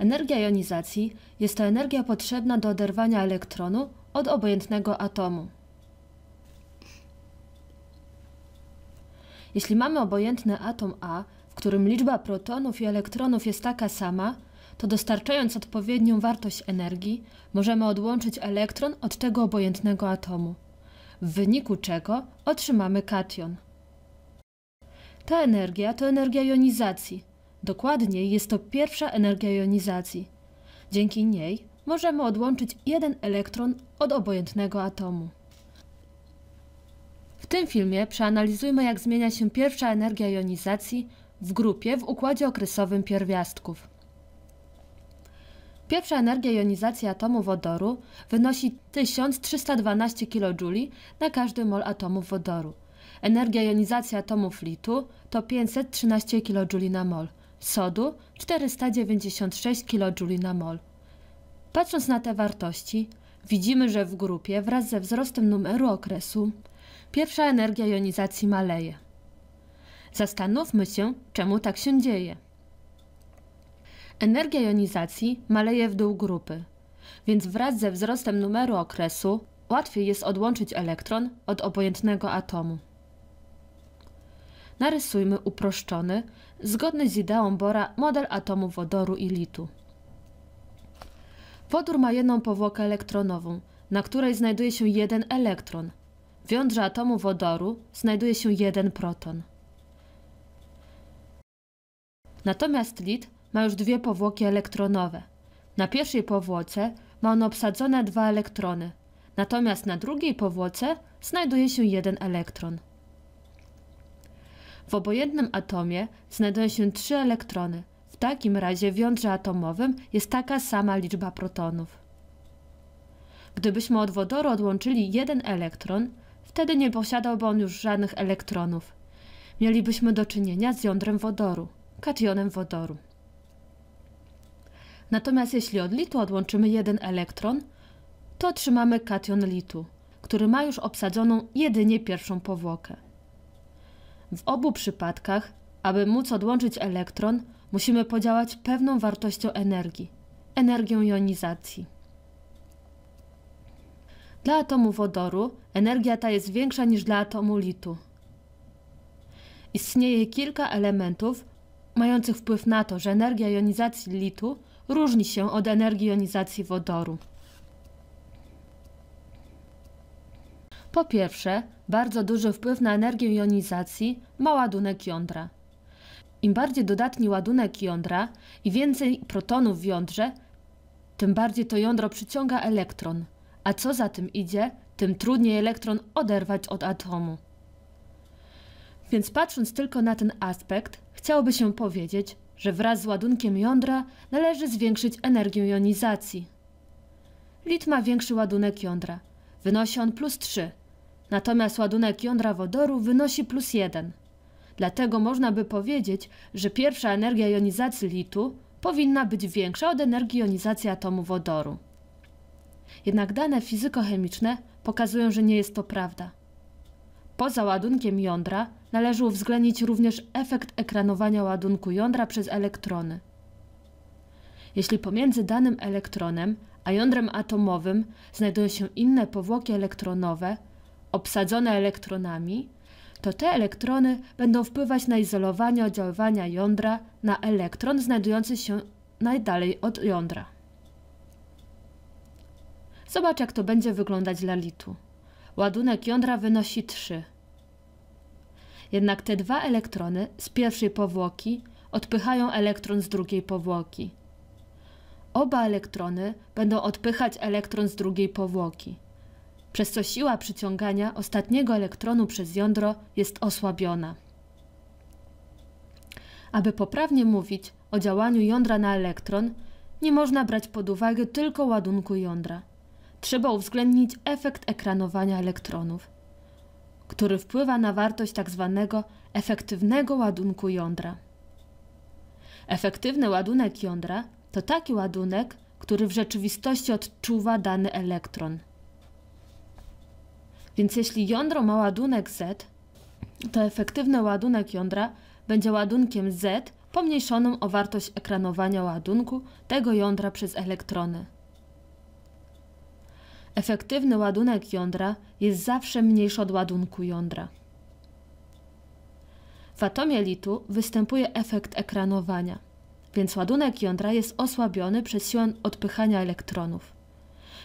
Energia jonizacji jest to energia potrzebna do oderwania elektronu od obojętnego atomu. Jeśli mamy obojętny atom A, w którym liczba protonów i elektronów jest taka sama, to dostarczając odpowiednią wartość energii, możemy odłączyć elektron od tego obojętnego atomu, w wyniku czego otrzymamy kation. Ta energia to energia jonizacji – Dokładniej jest to pierwsza energia jonizacji. Dzięki niej możemy odłączyć jeden elektron od obojętnego atomu. W tym filmie przeanalizujmy, jak zmienia się pierwsza energia jonizacji w grupie w układzie okresowym pierwiastków. Pierwsza energia jonizacji atomu wodoru wynosi 1312 kJ na każdy mol atomów wodoru. Energia jonizacji atomów litu to 513 kJ na mol sodu 496 kJ na mol. Patrząc na te wartości, widzimy, że w grupie wraz ze wzrostem numeru okresu pierwsza energia jonizacji maleje. Zastanówmy się, czemu tak się dzieje. Energia jonizacji maleje w dół grupy, więc wraz ze wzrostem numeru okresu łatwiej jest odłączyć elektron od obojętnego atomu narysujmy uproszczony, zgodny z ideą Bora, model atomu wodoru i litu. Wodór ma jedną powłokę elektronową, na której znajduje się jeden elektron. W jądrze atomu wodoru znajduje się jeden proton. Natomiast lit ma już dwie powłoki elektronowe. Na pierwszej powłoce ma on obsadzone dwa elektrony, natomiast na drugiej powłoce znajduje się jeden elektron. W obojętnym atomie znajdują się trzy elektrony. W takim razie w jądrze atomowym jest taka sama liczba protonów. Gdybyśmy od wodoru odłączyli jeden elektron, wtedy nie posiadałby on już żadnych elektronów. Mielibyśmy do czynienia z jądrem wodoru, kationem wodoru. Natomiast jeśli od litu odłączymy jeden elektron, to otrzymamy kation litu, który ma już obsadzoną jedynie pierwszą powłokę. W obu przypadkach, aby móc odłączyć elektron, musimy podziałać pewną wartością energii, energią jonizacji. Dla atomu wodoru energia ta jest większa niż dla atomu litu. Istnieje kilka elementów mających wpływ na to, że energia jonizacji litu różni się od energii jonizacji wodoru. Po pierwsze, bardzo duży wpływ na energię jonizacji ma ładunek jądra. Im bardziej dodatni ładunek jądra i więcej protonów w jądrze, tym bardziej to jądro przyciąga elektron, a co za tym idzie, tym trudniej elektron oderwać od atomu. Więc patrząc tylko na ten aspekt, chciałoby się powiedzieć, że wraz z ładunkiem jądra należy zwiększyć energię jonizacji. Lit ma większy ładunek jądra. Wynosi on plus 3, Natomiast ładunek jądra wodoru wynosi plus jeden. Dlatego można by powiedzieć, że pierwsza energia jonizacji litu powinna być większa od energii jonizacji atomu wodoru. Jednak dane fizykochemiczne pokazują, że nie jest to prawda. Poza ładunkiem jądra należy uwzględnić również efekt ekranowania ładunku jądra przez elektrony. Jeśli pomiędzy danym elektronem a jądrem atomowym znajdują się inne powłoki elektronowe, obsadzone elektronami, to te elektrony będą wpływać na izolowanie oddziaływania jądra na elektron znajdujący się najdalej od jądra. Zobacz, jak to będzie wyglądać dla litu. Ładunek jądra wynosi 3. Jednak te dwa elektrony z pierwszej powłoki odpychają elektron z drugiej powłoki. Oba elektrony będą odpychać elektron z drugiej powłoki przez co siła przyciągania ostatniego elektronu przez jądro jest osłabiona. Aby poprawnie mówić o działaniu jądra na elektron, nie można brać pod uwagę tylko ładunku jądra. Trzeba uwzględnić efekt ekranowania elektronów, który wpływa na wartość tzw. Tak efektywnego ładunku jądra. Efektywny ładunek jądra to taki ładunek, który w rzeczywistości odczuwa dany elektron – więc jeśli jądro ma ładunek Z, to efektywny ładunek jądra będzie ładunkiem Z pomniejszonym o wartość ekranowania ładunku tego jądra przez elektrony. Efektywny ładunek jądra jest zawsze mniejszy od ładunku jądra. W atomie litu występuje efekt ekranowania, więc ładunek jądra jest osłabiony przez siłę odpychania elektronów.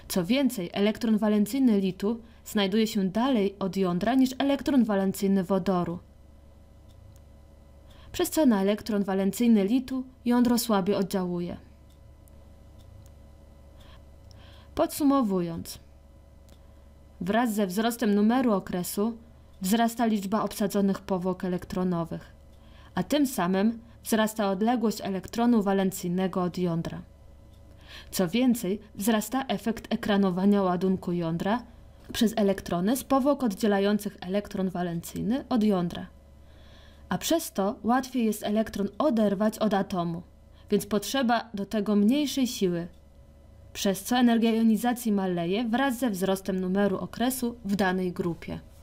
Co więcej, elektron walencyjny litu znajduje się dalej od jądra niż elektron walencyjny wodoru. Przez co na elektron walencyjny litu jądro słabiej oddziałuje. Podsumowując, wraz ze wzrostem numeru okresu wzrasta liczba obsadzonych powłok elektronowych, a tym samym wzrasta odległość elektronu walencyjnego od jądra. Co więcej, wzrasta efekt ekranowania ładunku jądra przez elektrony z powłok oddzielających elektron walencyjny od jądra. A przez to łatwiej jest elektron oderwać od atomu, więc potrzeba do tego mniejszej siły, przez co energia jonizacji maleje wraz ze wzrostem numeru okresu w danej grupie.